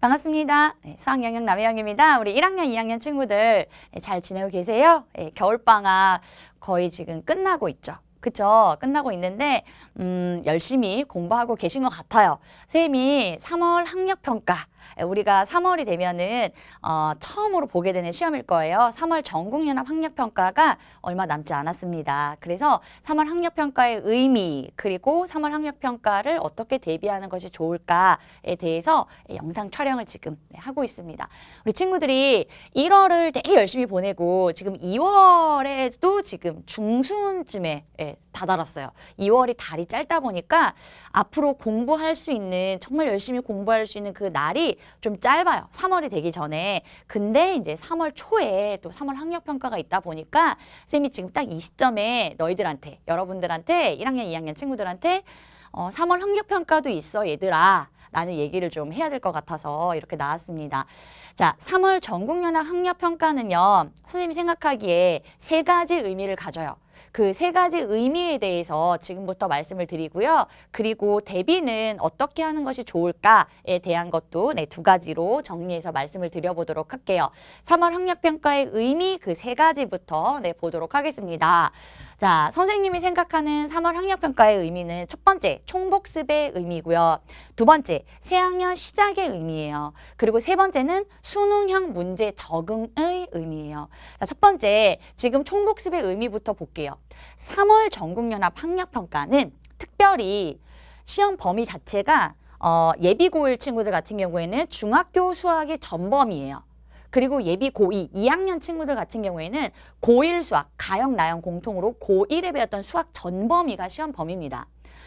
반갑습니다. 네, 수학영역 남혜영입니다. 우리 1학년, 2학년 친구들 네, 잘 지내고 계세요? 네, 겨울방학 거의 지금 끝나고 있죠. 그쵸? 끝나고 있는데 음, 열심히 공부하고 계신 것 같아요. 선생님이 3월 학력평가 예, 우리가 3월이 되면은 어, 처음으로 보게 되는 시험일 거예요. 3월 전국연합 학력평가가 얼마 남지 않았습니다. 그래서 3월 학력평가의 의미 그리고 3월 학력평가를 어떻게 대비하는 것이 좋을까에 대해서 영상 촬영을 지금 네, 하고 있습니다. 우리 친구들이 1월을 되게 열심히 보내고 지금 2월에도 지금 중순쯤에 예, 다다랐어요. 2월이 달이 짧다 보니까 앞으로 공부할 수 있는 정말 열심히 공부할 수 있는 그 날이 좀 짧아요. 3월이 되기 전에. 근데 이제 3월 초에 또 3월 학력 평가가 있다 보니까 쌤이 지금 딱 이 시점에 너희들한테 여러분들한테 1학년, 2학년 친구들한테 어, 3월 학력 평가도 있어 얘들아. 라는 얘기를 좀 해야 될 것 같아서 이렇게 나왔습니다. 자, 3월 전국연합 학력평가는요, 선생님이 생각하기에 세 가지 의미를 가져요. 그세 가지 의미에 대해서 지금부터 말씀을 드리고요. 그리고 대비는 어떻게 하는 것이 좋을까에 대한 것도 네, 두 가지로 정리해서 말씀을 드려보도록 할게요. 3월 학력평가의 의미 그 세 가지부터 네, 보도록 하겠습니다. 자, 선생님이 생각하는 3월 학력평가의 의미는 첫 번째, 총복습의 의미고요. 두 번째, 새학년 시작의 의미예요. 그리고 세 번째는 수능형 문제 적응의 의미예요. 자, 첫 번째, 지금 총복습의 의미부터 볼게요. 3월 전국연합 학력평가는 특별히 시험 범위 자체가 어, 예비고일 친구들 같은 경우에는 중학교 수학의전범위예요 그리고 예비 고2, 2학년 친구들 같은 경우에는 고1 수학, 가형, 나형 공통으로 고1에 배웠던 수학 전 범위가 시험 범위입니다.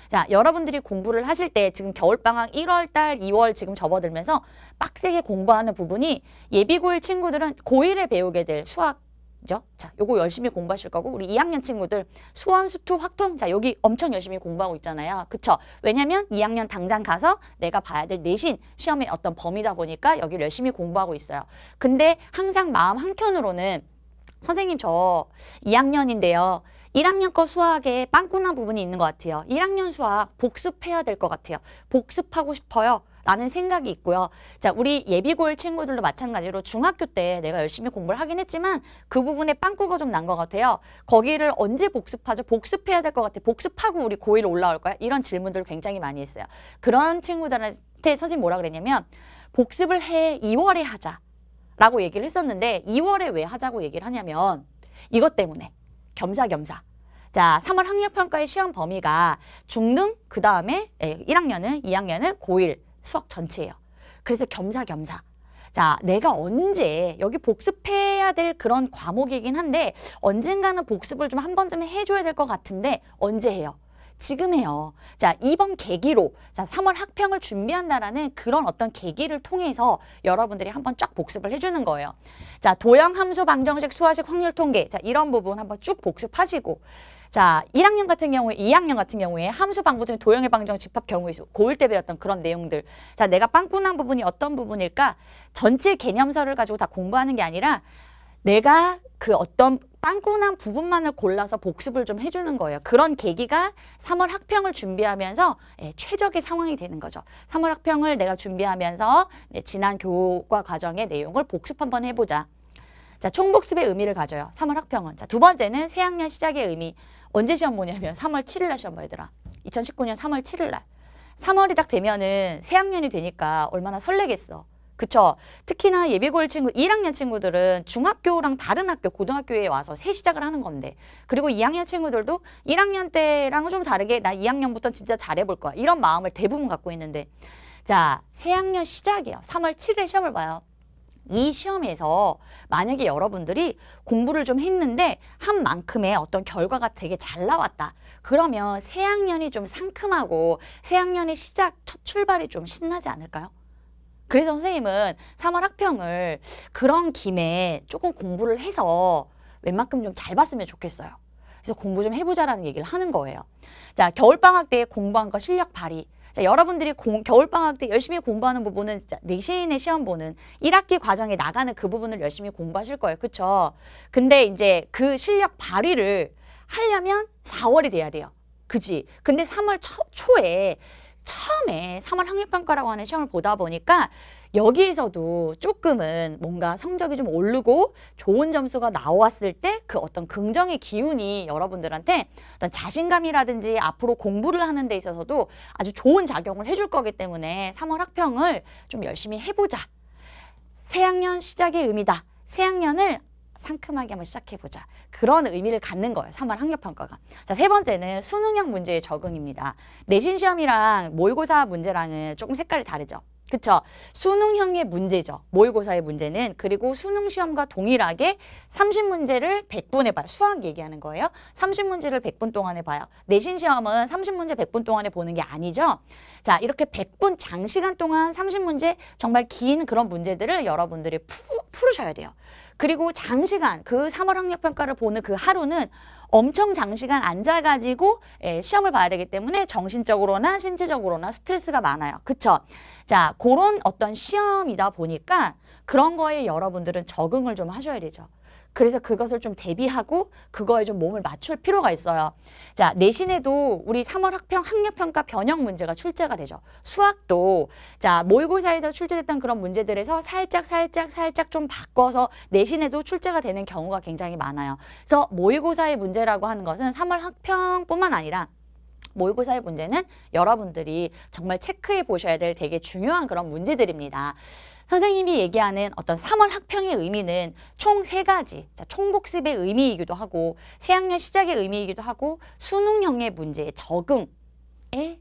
자, 여러분들이 공부를 하실 때 지금 겨울방학 1월 달, 2월 지금 접어들면서 빡세게 공부하는 부분이 예비고일 친구들은 고1에 배우게 될 수학 그죠? 자, 요거 열심히 공부하실 거고 우리 2학년 친구들 수원, 수투, 확통 자 여기 엄청 열심히 공부하고 있잖아요. 그쵸? 왜냐면 2학년 당장 가서 내가 봐야 될 내신 시험의 어떤 범위다 보니까 여기를 열심히 공부하고 있어요. 근데 항상 마음 한켠으로는 선생님 저 2학년인데요. 1학년 거 수학에 빵꾸난 부분이 있는 것 같아요. 1학년 수학 복습해야 될 것 같아요. 복습하고 싶어요. 라는 생각이 있고요. 자, 우리 예비고일 친구들도 마찬가지로 중학교 때 내가 열심히 공부를 하긴 했지만 그 부분에 빵꾸가 좀 난 것 같아요. 거기를 언제 복습하죠? 복습해야 될 것 같아. 복습하고 우리 고일 올라올 거야? 이런 질문들을 굉장히 많이 했어요. 그런 친구들한테 선생님 뭐라 그랬냐면 복습을 해 2월에 하자. 라고 얘기를 했었는데 2월에 왜 하자고 얘기를 하냐면 이것 때문에 겸사겸사 자, 3월 학력평가의 시험 범위가 중등, 그 다음에 1학년은 예, 2학년은 고1, 수학 전체예요. 그래서 겸사겸사. 자, 내가 언제 여기 복습해야 될 그런 과목이긴 한데 언젠가는 복습을 좀 한 번쯤 해줘야 될 것 같은데 언제 해요? 지금 해요. 자, 이번 계기로 자, 3월 학평을 준비한다라는 그런 어떤 계기를 통해서 여러분들이 한번 쫙 복습을 해주는 거예요. 자, 도형 함수 방정식 수화식 확률 통계 자, 이런 부분 한번 쭉 복습하시고 자, 1학년 같은 경우에 2학년 같은 경우에 함수 방구 등 도형의 방정 집합 경우의 수 고을 때 배웠던 그런 내용들. 자, 내가 빵꾸난 부분이 어떤 부분일까? 전체 개념서를 가지고 다 공부하는 게 아니라 내가 그 어떤 빵꾸난 부분만을 골라서 복습을 좀 해주는 거예요. 그런 계기가 3월 학평을 준비하면서 예, 최적의 상황이 되는 거죠. 3월 학평을 내가 준비하면서 예, 지난 교과 과정의 내용을 복습 한번 해보자. 자, 총복습의 의미를 가져요. 3월 학평은 자, 두 번째는 새학년 시작의 의미. 언제 시험 보냐면 3월 7일 날 시험 봐 얘들아. 2019년 3월 7일 날. 3월이 딱 되면은 새학년이 되니까 얼마나 설레겠어. 그쵸? 특히나 예비고일 친구, 1학년 친구들은 중학교랑 다른 학교, 고등학교에 와서 새 시작을 하는 건데 그리고 2학년 친구들도 1학년 때랑 좀 다르게 나 2학년부터 진짜 잘해볼 거야. 이런 마음을 대부분 갖고 있는데 자, 새학년 시작이에요. 3월 7일에 시험을 봐요. 이 시험에서 만약에 여러분들이 공부를 좀 했는데 한 만큼의 어떤 결과가 되게 잘 나왔다. 그러면 새 학년이 좀 상큼하고 새 학년의 시작, 첫 출발이 좀 신나지 않을까요? 그래서 선생님은 3월 학평을 그런 김에 조금 공부를 해서 웬만큼 좀 잘 봤으면 좋겠어요. 그래서 공부 좀 해보자라는 얘기를 하는 거예요. 자, 겨울방학 때 공부한 거 실력 발휘. 자, 여러분들이 공, 겨울방학 때 열심히 공부하는 부분은 진짜 내신의 시험 보는 1학기 과정에 나가는 그 부분을 열심히 공부하실 거예요. 그쵸? 근데 이제 그 실력 발휘를 하려면 4월이 돼야 돼요. 그지? 근데 3월 초, 초에 처음에 3월 학력평가라고 하는 시험을 보다 보니까 여기에서도 조금은 뭔가 성적이 좀 오르고 좋은 점수가 나왔을 때 그 어떤 긍정의 기운이 여러분들한테 어떤 자신감이라든지 앞으로 공부를 하는 데 있어서도 아주 좋은 작용을 해줄 거기 때문에 3월 학평을 좀 열심히 해보자. 새학년 시작의 의미다. 새학년을 상큼하게 한번 시작해보자. 그런 의미를 갖는 거예요. 3월 학력평가가. 자, 세 번째는 수능형 문제의 적응입니다. 내신시험이랑 모의고사 문제랑은 조금 색깔이 다르죠. 그쵸? 수능형의 문제죠. 모의고사의 문제는. 그리고 수능시험과 동일하게 30문제를 100분 해봐요. 수학 얘기하는 거예요. 30문제를 100분 동안 해봐요. 내신시험은 30문제 100분 동안에 보는 게 아니죠. 자, 이렇게 100분 장시간 동안 30문제 정말 긴 그런 문제들을 여러분들이 푸, 푸르셔야 돼요. 그리고 장시간 그 3월 학력평가를 보는 그 하루는 엄청 장시간 앉아가지고 예, 시험을 봐야 되기 때문에 정신적으로나 신체적으로나 스트레스가 많아요. 그쵸? 자, 그런 어떤 시험이다 보니까 그런 거에 여러분들은 적응을 좀 하셔야 되죠. 그래서 그것을 좀 대비하고 그거에 좀 몸을 맞출 필요가 있어요. 자, 내신에도 우리 3월 학평 학력평가 변형 문제가 출제가 되죠. 수학도 자, 모의고사에서 출제됐던 그런 문제들에서 살짝 살짝 살짝 좀 바꿔서 내신에도 출제가 되는 경우가 굉장히 많아요. 그래서 모의고사의 문제라고 하는 것은 3월 학평뿐만 아니라 모의고사의 문제는 여러분들이 정말 체크해 보셔야 될 되게 중요한 그런 문제들입니다. 선생님이 얘기하는 어떤 3월 학평의 의미는 총 세가지 총복습의 의미이기도 하고 새학년 시작의 의미이기도 하고 수능형의 문제의 적응의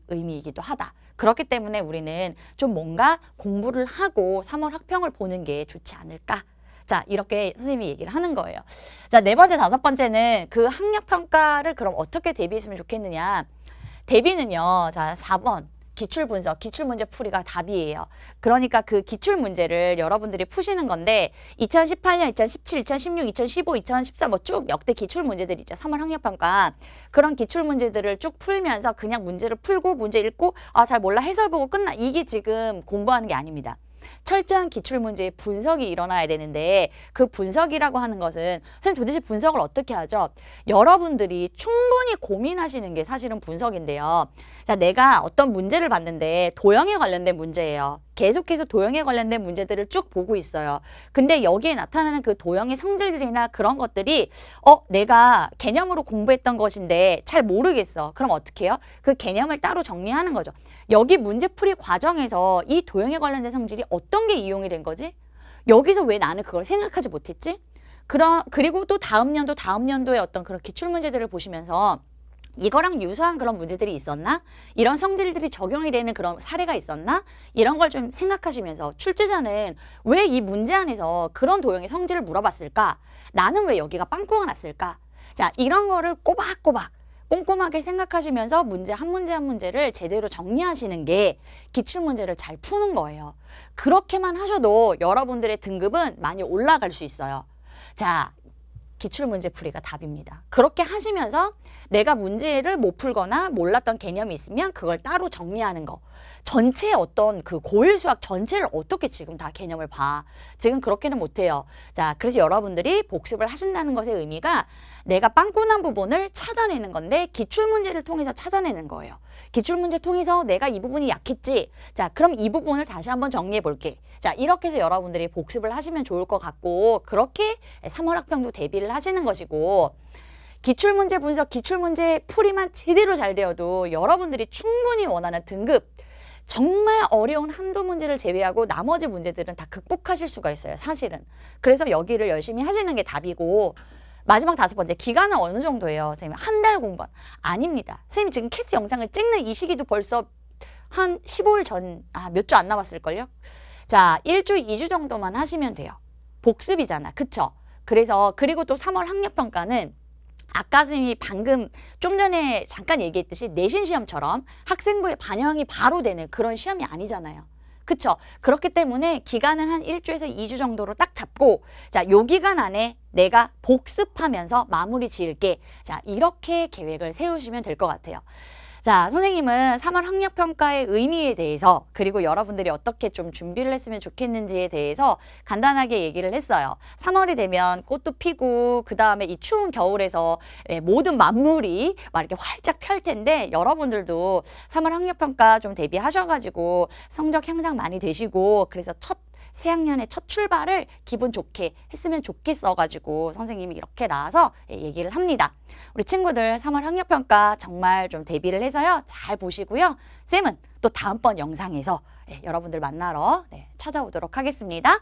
의미이기도 하다. 그렇기 때문에 우리는 좀 뭔가 공부를 하고 3월 학평을 보는 게 좋지 않을까 자 이렇게 선생님이 얘기를 하는 거예요. 자네 번째 다섯 번째는 그 학력 평가를 그럼 어떻게 대비했으면 좋겠느냐 대비는요. 자, 4번. 기출 분석, 기출 문제 풀이가 답이에요. 그러니까 그 기출 문제를 여러분들이 푸시는 건데 2018년, 2017, 2016, 2015, 2014뭐 쭉 역대 기출 문제들 있죠. 3월 학력 평가. 그런 기출 문제들을 쭉 풀면서 그냥 문제를 풀고 문제 읽고 아, 잘 몰라 해설 보고 끝나. 이게 지금 공부하는 게 아닙니다. 철저한 기출 문제의 분석이 일어나야 되는데 그 분석이라고 하는 것은 선생님 도대체 분석을 어떻게 하죠? 여러분들이 충분히 고민하시는 게 사실은 분석인데요. 자, 내가 어떤 문제를 봤는데 도형에 관련된 문제예요. 계속해서 도형에 관련된 문제들을 쭉 보고 있어요. 근데 여기에 나타나는 그 도형의 성질들이나 그런 것들이 어 내가 개념으로 공부했던 것인데 잘 모르겠어. 그럼 어떻게 해요? 그 개념을 따로 정리하는 거죠. 여기 문제풀이 과정에서 이 도형에 관련된 성질이 어떤 게 이용이 된 거지? 여기서 왜 나는 그걸 생각하지 못했지? 그러 그리고 또 다음 연도 다음 연도에 어떤 그런 기출 문제들을 보시면서 이거랑 유사한 그런 문제들이 있었나? 이런 성질들이 적용이 되는 그런 사례가 있었나? 이런 걸 좀 생각하시면서 출제자는 왜 이 문제 안에서 그런 도형의 성질을 물어봤을까? 나는 왜 여기가 빵꾸가 났을까? 자, 이런 거를 꼬박꼬박 꼼꼼하게 생각하시면서 문제 한 문제 한 문제를 제대로 정리하시는 게 기출 문제를 잘 푸는 거예요. 그렇게만 하셔도 여러분들의 등급은 많이 올라갈 수 있어요. 자, 기출문제 풀이가 답입니다. 그렇게 하시면서 내가 문제를 못 풀거나 몰랐던 개념이 있으면 그걸 따로 정리하는 거. 전체 어떤 그 고일 수학 전체를 어떻게 지금 다 개념을 봐. 지금 그렇게는 못해요. 자, 그래서 여러분들이 복습을 하신다는 것의 의미가 내가 빵꾸난 부분을 찾아내는 건데 기출문제를 통해서 찾아내는 거예요. 기출문제 통해서 내가 이 부분이 약했지. 자, 그럼 이 부분을 다시 한번 정리해 볼게. 자, 이렇게 해서 여러분들이 복습을 하시면 좋을 것 같고 그렇게 3월 학평도 대비를 하시는 것이고 기출문제 분석, 기출문제 풀이만 제대로 잘 되어도 여러분들이 충분히 원하는 등급 정말 어려운 한두 문제를 제외하고 나머지 문제들은 다 극복하실 수가 있어요, 사실은. 그래서 여기를 열심히 하시는 게 답이고 마지막 다섯 번째 기간은 어느 정도예요? 선생님 한 달 공부 아닙니다. 선생님 지금 캐스 영상을 찍는 이 시기도 벌써 한 15일 전, 아, 몇 주 안 남았을걸요? 자, 1주, 2주 정도만 하시면 돼요. 복습이잖아. 그쵸? 그래서, 그리고 또 3월 학력평가는 아까 선생님이 방금 좀 전에 잠깐 얘기했듯이 내신 시험처럼 학생부의 반영이 바로 되는 그런 시험이 아니잖아요. 그쵸? 그렇기 때문에 기간은 한 일주에서 이주 정도로 딱 잡고 자, 요 기간 안에 내가 복습하면서 마무리 지을게. 자, 이렇게 계획을 세우시면 될 것 같아요. 자, 선생님은 3월 학력 평가의 의미에 대해서 그리고 여러분들이 어떻게 좀 준비를 했으면 좋겠는지에 대해서 간단하게 얘기를 했어요. 3월이 되면 꽃도 피고 그다음에 이 추운 겨울에서 예, 모든 만물이 막 이렇게 활짝 펼 텐데 여러분들도 3월 학력 평가 좀 대비하셔 가지고 성적 향상 많이 되시고 그래서 첫 새학년의 첫 출발을 기분 좋게 했으면 좋겠어가지고 선생님이 이렇게 나와서 예, 얘기를 합니다. 우리 친구들 3월 학력평가 정말 좀 대비를 해서요. 잘 보시고요. 쌤은 또 다음번 영상에서 예, 여러분들 만나러 네, 찾아오도록 하겠습니다.